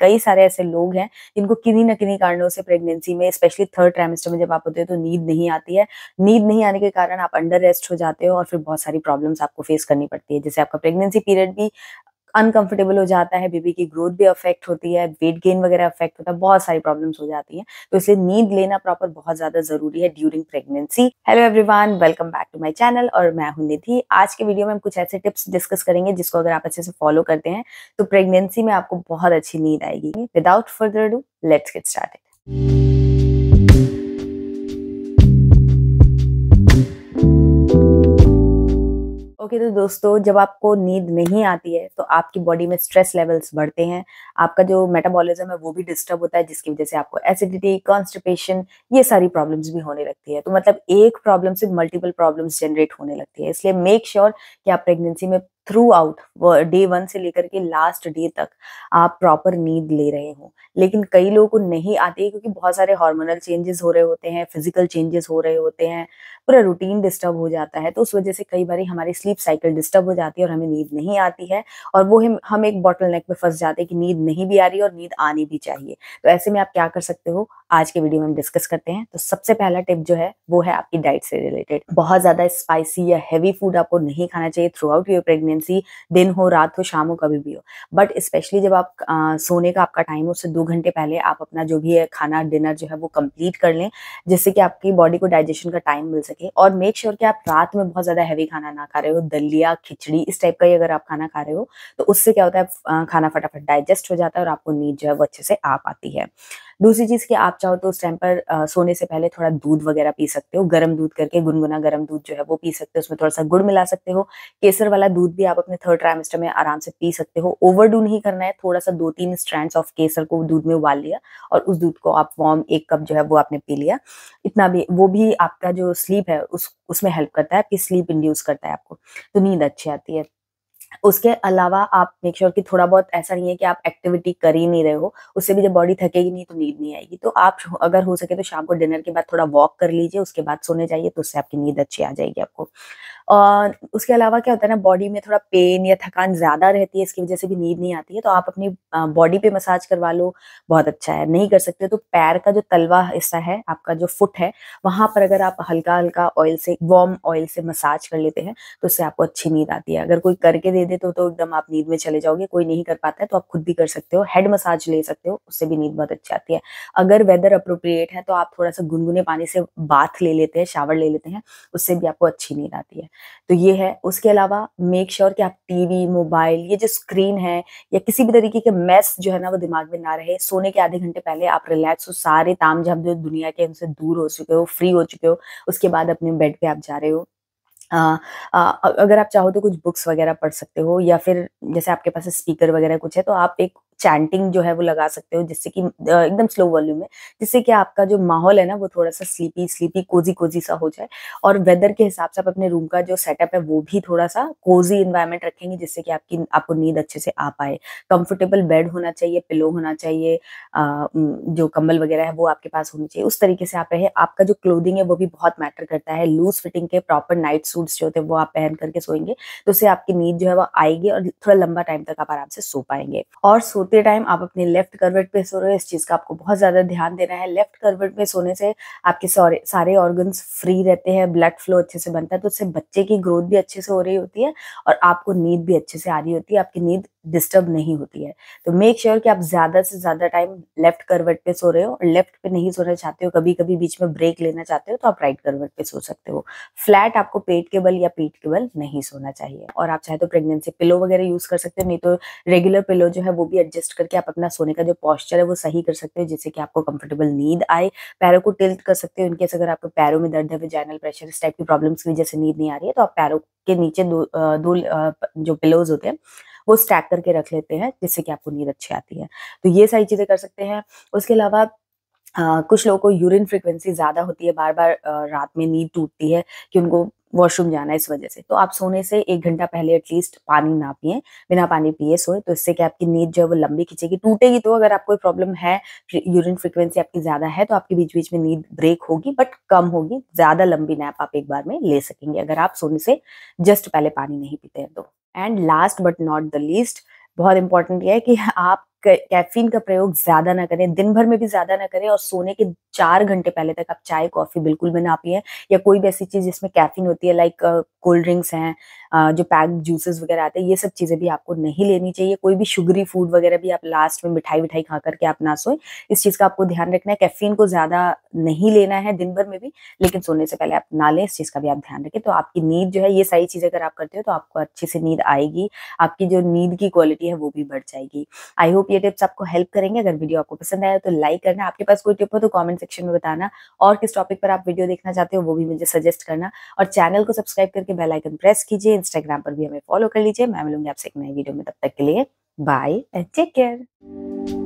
कई सारे ऐसे लोग हैं जिनको किन्हीं न किन्हीं कारणों से प्रेगनेंसी में स्पेशली थर्ड ट्राइमेस्टर में जब आप होते हो तो नींद नहीं आती है नींद नहीं आने के कारण आप अंडर रेस्ट हो जाते हो और फिर बहुत सारी प्रॉब्लम्स आपको फेस करनी पड़ती है जैसे आपका प्रेगनेंसी पीरियड भी अनकंफर्टेबल हो जाता है बेबी की ग्रोथ भी अफेक्ट होती है वेट गेन वगैरह अफेक्ट होता है बहुत सारी प्रॉब्लम्स हो जाती है तो इसलिए नींद लेना प्रॉपर बहुत ज्यादा जरूरी है during pregnancy hello everyone welcome back to my channel और मैं हूं निधि आज के वीडियो में हम कुछ ऐसे टिप्स डिस्कस करेंगे जिसको अगर आप अच्छे से फॉलो करते हैं तो प्रेगनेंसी में आपको बहुत अच्छी नींद आएगी without further ado let's get started तो दोस्तों जब आपको नींद नहीं आती है तो आपकी बॉडी में स्ट्रेस लेवल्स बढ़ते हैं आपका जो मेटाबॉलिज्म है वो भी डिस्टर्ब होता है जिसकी वजह से आपको एसिडिटी कॉन्स्टिपेशन ये सारी प्रॉब्लम्स भी होने लगती है तो मतलब एक प्रॉब्लम से मल्टीपल प्रॉब्लम्स जनरेट होने लगती है इसलिए मेक श्योर sure कि आप प्रेगनेंसी में थ्रू आउट डे वन से लेकर के लास्ट डे तक आप प्रॉपर नींद ले रहे हो लेकिन कई लोगों को नहीं आती क्योंकि बहुत सारे हार्मोनल चेंजेस हो रहे होते हैं फिजिकल चेंजेस हो रहे होते हैं पूरा रूटीन डिस्टर्ब हो जाता है तो उस वजह से कई बार हमारी स्लीप साइकिल डिस्टर्ब हो जाती है और हमें नींद नहीं आती है और वो हम एक बॉटल नेक में फंस जाते हैं कि नींद नहीं भी आ रही और नींद आनी भी चाहिए तो ऐसे में आप क्या कर सकते हो आज के वीडियो में हम डिस्कस करते हैं तो सबसे पहला टिप जो है वो है आपकी डाइट से रिलेटेड बहुत ज्यादा स्पाइसी या हैवी फूड आपको नहीं खाना चाहिए throughout your pregnancy pregnancy दिन हो रात हो शाम हो कभी भी हो बट स्पेशली जब आप आ, सोने का आपका टाइम हो उससे दो घंटे पहले आप अपना जो भी है खाना डिनर जो है वो कंप्लीट कर लें जिससे कि आपकी बॉडी को डाइजेशन का टाइम मिल सके और मेक श्योर sure कि आप रात में बहुत ज़्यादा हैवी खाना ना खा रहे हो दलिया खिचड़ी इस टाइप का ही अगर आप खाना खा रहे हो तो उससे क्या होता है खाना फटाफट डाइजेस्ट हो जाता है और आपको नींद जो है वो अच्छे से आ पाती है दूसरी चीज़ कि आप चाहो तो उस टाइम पर आ, सोने से पहले थोड़ा दूध वगैरह पी सकते हो गर्म दूध करके गुनगुना गर्म दूध जो है वो पी सकते हो उसमें थोड़ा सा गुड़ मिला सकते हो केसर वाला दूध भी आप अपने थर्ड ट्राइमेस्टर में आराम से पी सकते हो डू नहीं करना है थोड़ा सा दो तीन स्ट्रैंड ऑफ केसर को दूध में उबाल लिया और उस दूध को आप वार्म एक कप जो है वो आपने पी लिया इतना भी वो भी आपका जो स्लीप है उस उसमें हेल्प करता है आपकी स्लीप इंड्यूस करता है आपको तो नींद अच्छी आती है उसके अलावा आप मेक श्योर sure कि थोड़ा बहुत ऐसा नहीं है कि आप एक्टिविटी कर ही नहीं रहे हो उससे भी जब बॉडी थकेगी नहीं तो नींद नहीं आएगी तो आप अगर हो सके तो शाम को डिनर के बाद थोड़ा वॉक कर लीजिए उसके बाद सोने जाइए तो उससे आपकी नींद अच्छी आ जाएगी आपको और उसके अलावा क्या होता है ना बॉडी में थोड़ा पेन या थकान ज़्यादा रहती है इसकी वजह से भी नींद नहीं आती है तो आप अपनी बॉडी पे मसाज करवा लो बहुत अच्छा है नहीं कर सकते तो पैर का जो तलवा हिस्सा है आपका जो फुट है वहाँ पर अगर आप हल्का हल्का ऑयल से वार्म ऑयल से मसाज कर लेते हैं तो उससे आपको अच्छी नींद आती है अगर कोई करके दे दे तो, तो एकदम आप नींद में चले जाओगे कोई नहीं कर पाता है तो आप खुद भी कर सकते हो हेड मसाज ले सकते हो उससे भी नींद बहुत अच्छी आती है अगर वेदर अप्रोप्रिएट है तो आप थोड़ा सा गुनगुने पानी से बाथ ले लेते हैं शावर ले लेते हैं उससे भी आपको अच्छी नींद आती है तो ये है उसके अलावा मेक श्योर sure कि आप टीवी मोबाइल ये जो स्क्रीन है या किसी भी तरीके के मैस जो है ना वो दिमाग में ना रहे सोने के आधे घंटे पहले आप रिलैक्स हो सारे ताम जब जो दुनिया के उनसे दूर हो चुके हो फ्री हो चुके हो उसके बाद अपने बेड पे आप जा रहे हो आ, आ, अगर आप चाहो तो कुछ बुक्स वगैरह पढ़ सकते हो या फिर जैसे आपके पास स्पीकर वगैरह कुछ है तो आप एक चैंटिंग जो है वो लगा सकते हो जिससे कि एकदम स्लो वॉल्यूम में जिससे कि आपका जो माहौल है ना वो थोड़ा सा स्लीपी स्लीपी कोजी कोजी सा हो जाए और वेदर के हिसाब से आप अपने रूम का जो सेटअप है वो भी थोड़ा सा कोजी इन्वायरमेंट रखेंगे जिससे कि आपकी आपको नींद अच्छे से आ पाए कंफर्टेबल बेड होना चाहिए पिलो होना चाहिए जो कम्बल वगैरह है वो आपके पास होनी चाहिए उस तरीके से आप रहे आपका जो क्लोदिंग है वो भी बहुत मैटर करता है लूज फिटिंग के प्रॉपर नाइट सूट्स जो होते हैं वो आप पहन करके सोएंगे तो उससे आपकी नींद जो है वो आएगी और थोड़ा लंबा टाइम तक आप आराम से सो पाएंगे और सो सोते टाइम आप अपने लेफ्ट करवट पे सो रहे हो इस चीज़ का आपको बहुत ज़्यादा ध्यान देना है लेफ्ट करवट पे सोने से आपके सारे सारे ऑर्गन्स फ्री रहते हैं ब्लड फ्लो अच्छे से बनता है तो उससे बच्चे की ग्रोथ भी अच्छे से हो रही होती है और आपको नींद भी अच्छे से आ रही होती है आपकी नींद डिस्टर्ब नहीं होती है तो मेक श्योर sure कि आप ज़्यादा से ज़्यादा टाइम लेफ्ट करवट पे सो रहे हो और लेफ्ट पे नहीं सोना चाहते हो कभी कभी बीच में ब्रेक लेना चाहते हो तो आप राइट करवट पे सो सकते हो फ्लैट आपको पेट के बल या पीठ के बल नहीं सोना चाहिए और आप चाहे तो प्रेगनेंसी पिलो वगैरह यूज़ कर सकते हो नहीं तो रेगुलर पिलो जो है वो भी एडजस्ट करके आप अपना सोने का जो पॉस्चर है वो सही कर सकते हो जिससे कि आपको कंफर्टेबल नींद आए पैरों को टिल्ट कर सकते हो इनकेस अगर आपको पैरों में दर्द है जैनल प्रेशर इस टाइप की प्रॉब्लम्स की वजह से नींद नहीं आ रही है तो आप पैरों के नीचे दो दो जो पिलोज होते हैं वो स्टैक करके रख लेते हैं जिससे कि आपको नींद अच्छी आती है तो ये सारी चीज़ें कर सकते हैं उसके अलावा आ, कुछ लोगों को यूरिन फ्रिक्वेंसी ज़्यादा होती है बार बार रात में नींद टूटती है कि उनको वॉशरूम जाना है इस वजह से तो आप सोने से एक घंटा पहले एटलीस्ट पानी ना पिए बिना पानी पिए सोए तो इससे कि आपकी नींद जो है वो लंबी खींचेगी टूटेगी तो अगर आपको प्रॉब्लम है यूरिन फ्रिक्वेंसी आपकी ज़्यादा है तो आपके बीच बीच में नींद ब्रेक होगी बट कम होगी ज़्यादा लंबी नैप आप एक बार में ले सकेंगे अगर आप सोने से जस्ट पहले पानी नहीं पीते हैं तो and last but not the least बहुत इंपॉर्टेंट यह है कि आप कैफीन का प्रयोग ज्यादा ना करें दिन भर में भी ज्यादा ना करें और सोने के चार घंटे पहले तक आप चाय कॉफी बिल्कुल भी ना पिए या कोई भी ऐसी चीज जिसमें कैफीन होती है लाइक uh, कोल्ड ड्रिंक्स हैं जो पैक्ड जूसेस वगैरह आते हैं ये सब चीज़ें भी आपको नहीं लेनी चाहिए कोई भी शुगरी फूड वगैरह भी आप लास्ट में मिठाई विठाई खा करके आप ना सोए इस चीज़ का आपको ध्यान रखना है कैफीन को ज़्यादा नहीं लेना है दिन भर में भी लेकिन सोने से पहले आप ना लें इस चीज़ का भी आप ध्यान रखें तो आपकी नींद जो है ये सारी चीज़ें अगर आप करते हो तो आपको अच्छी से नींद आएगी आपकी जो नींद की क्वालिटी है वो भी बढ़ जाएगी आई होप ये टिप्स आपको हेल्प करेंगे अगर वीडियो आपको पसंद आया तो लाइक करना आपके पास कोई टिप हो तो कॉमेंट सेक्शन में बताना और किस टॉपिक पर आप वीडियो देखना चाहते हो वो भी मुझे सजेस्ट करना और चैनल को सब्सक्राइब करके के बेल आइकन प्रेस कीजिए इंस्टाग्राम पर भी हमें फॉलो कर लीजिए मैं मिलूंगी आपसे एक नई वीडियो में तब तक के लिए बाय एंड टेक केयर